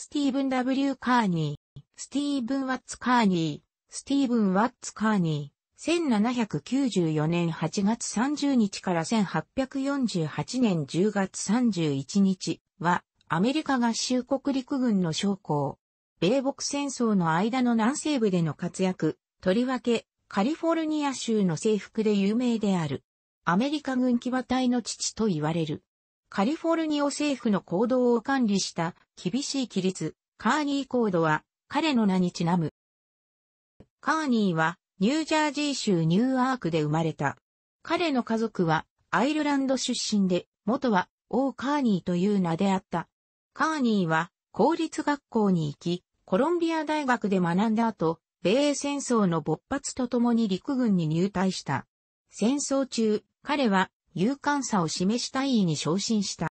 スティーブン・ W・ カーニー、スティーブン・ワッツ・カーニー、スティーブン・ワッツ・カーニー、1794年8月30日から1848年10月31日は、アメリカ合衆国陸軍の将校。米北戦争の間の南西部での活躍、とりわけ、カリフォルニア州の制服で有名である。アメリカ軍騎馬隊の父と言われる。カリフォルニア政府の行動を管理した厳しい規律、カーニーコードは彼の名にちなむ。カーニーはニュージャージー州ニューアークで生まれた。彼の家族はアイルランド出身で、元はオー・カーニーという名であった。カーニーは公立学校に行き、コロンビア大学で学んだ後、米英戦争の勃発とともに陸軍に入隊した。戦争中、彼は勇敢さを示した意義に昇進した。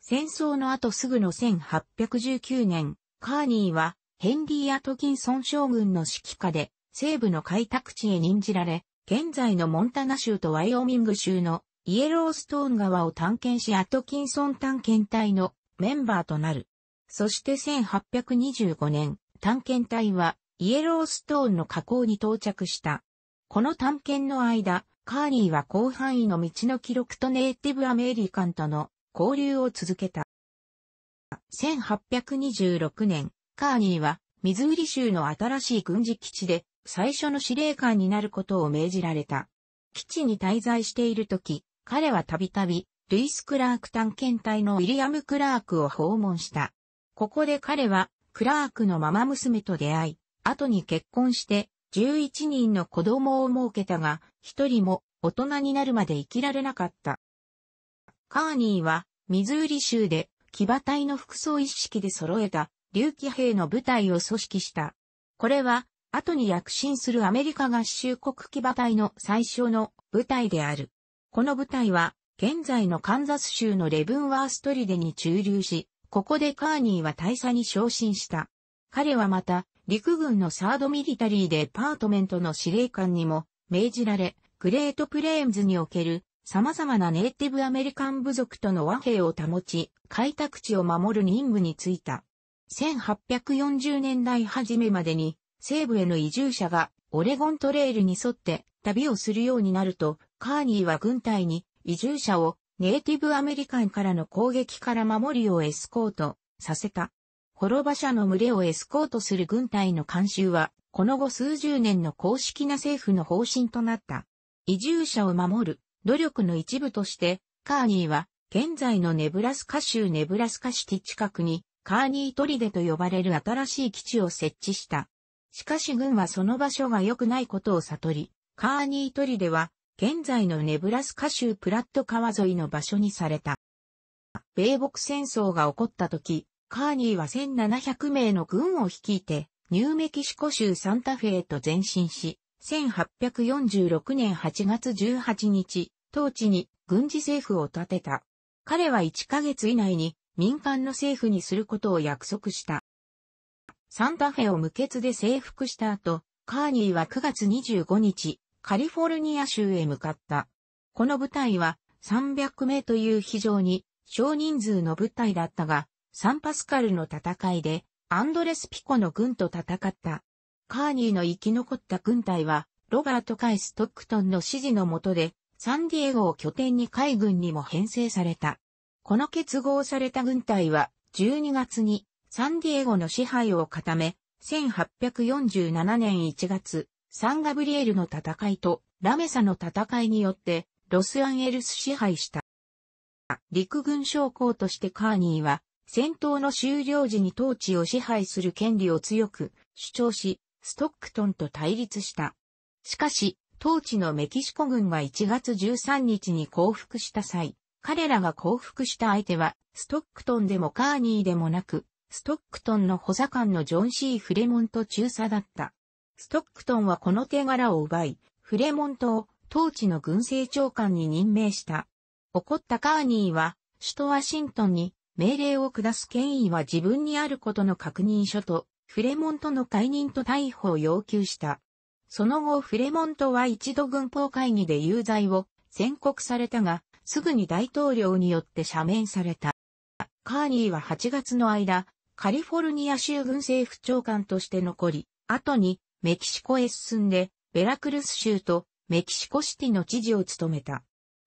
戦争の後すぐの1819年、カーニーはヘンリー・アトキンソン将軍の指揮下で西部の開拓地へ任じられ、現在のモンタナ州とワイオミング州のイエローストーン川を探検しアトキンソン探検隊のメンバーとなる。そして1825年、探検隊はイエローストーンの河口に到着した。この探検の間、カーリーは広範囲の道の記録とネイティブアメリカンとの交流を続けた。1826年、カーニーはミズーリ州の新しい軍事基地で最初の司令官になることを命じられた。基地に滞在しているとき、彼はたびたび、ルイス・クラーク探検隊のウィリアム・クラークを訪問した。ここで彼は、クラークのママ娘と出会い、後に結婚して、11人の子供を設けたが、一人も大人になるまで生きられなかった。カーニーは、ミズーリ州で、騎馬隊の服装一式で揃えた、竜騎兵の部隊を組織した。これは、後に躍進するアメリカ合衆国騎馬隊の最初の部隊である。この部隊は、現在のカンザス州のレブンワーストリデに駐留し、ここでカーニーは大佐に昇進した。彼はまた、陸軍のサードミリタリーデパートメントの司令官にも命じられ、グレートプレーンズにおける様々なネイティブアメリカン部族との和平を保ち、開拓地を守る任務に就いた。1840年代初めまでに西部への移住者がオレゴントレイルに沿って旅をするようになると、カーニーは軍隊に移住者をネイティブアメリカンからの攻撃から守るようエスコートさせた。滅馬車の群れをエスコートする軍隊の監修は、この後数十年の公式な政府の方針となった。移住者を守る努力の一部として、カーニーは、現在のネブラスカ州ネブラスカシティ近くに、カーニートリデと呼ばれる新しい基地を設置した。しかし軍はその場所が良くないことを悟り、カーニートリデは、現在のネブラスカ州プラット川沿いの場所にされた。米北戦争が起こった時、カーニーは1700名の軍を率いて、ニューメキシコ州サンタフェへと前進し、1846年8月18日、当地に軍事政府を立てた。彼は1ヶ月以内に民間の政府にすることを約束した。サンタフェを無欠で征服した後、カーニーは9月25日、カリフォルニア州へ向かった。この部隊は300名という非常に少人数の部隊だったが、サンパスカルの戦いで、アンドレス・ピコの軍と戦った。カーニーの生き残った軍隊は、ロバート・カイ・ストックトンの指示のもとで、サンディエゴを拠点に海軍にも編成された。この結合された軍隊は、12月にサンディエゴの支配を固め、1847年1月、サンガブリエルの戦いとラメサの戦いによって、ロスアンエルス支配した。陸軍将校としてカーニーは、戦闘の終了時に統治を支配する権利を強く主張し、ストックトンと対立した。しかし、当地のメキシコ軍が1月13日に降伏した際、彼らが降伏した相手は、ストックトンでもカーニーでもなく、ストックトンの補佐官のジョン・シー・フレモント中佐だった。ストックトンはこの手柄を奪い、フレモントを当地の軍政長官に任命した。怒ったカーニーは、首都ワシントンに命令を下す権威は自分にあることの確認書と、フレモントの解任と逮捕を要求した。その後フレモントは一度軍法会議で有罪を宣告されたが、すぐに大統領によって赦免された。カーニーは8月の間、カリフォルニア州軍政府長官として残り、後にメキシコへ進んで、ベラクルス州とメキシコシティの知事を務めた。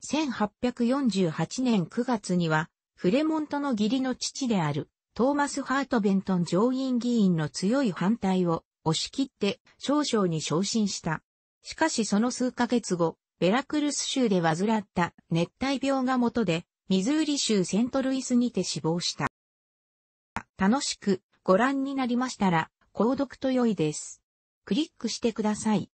1848年9月には、フレモントの義理の父である、トーマス・ハートベントン上院議員の強い反対を押し切って少々に昇進した。しかしその数ヶ月後、ベラクルス州で患った熱帯病が元で、ミズーリ州セントルイスにて死亡した。楽しくご覧になりましたら、購読と良いです。クリックしてください。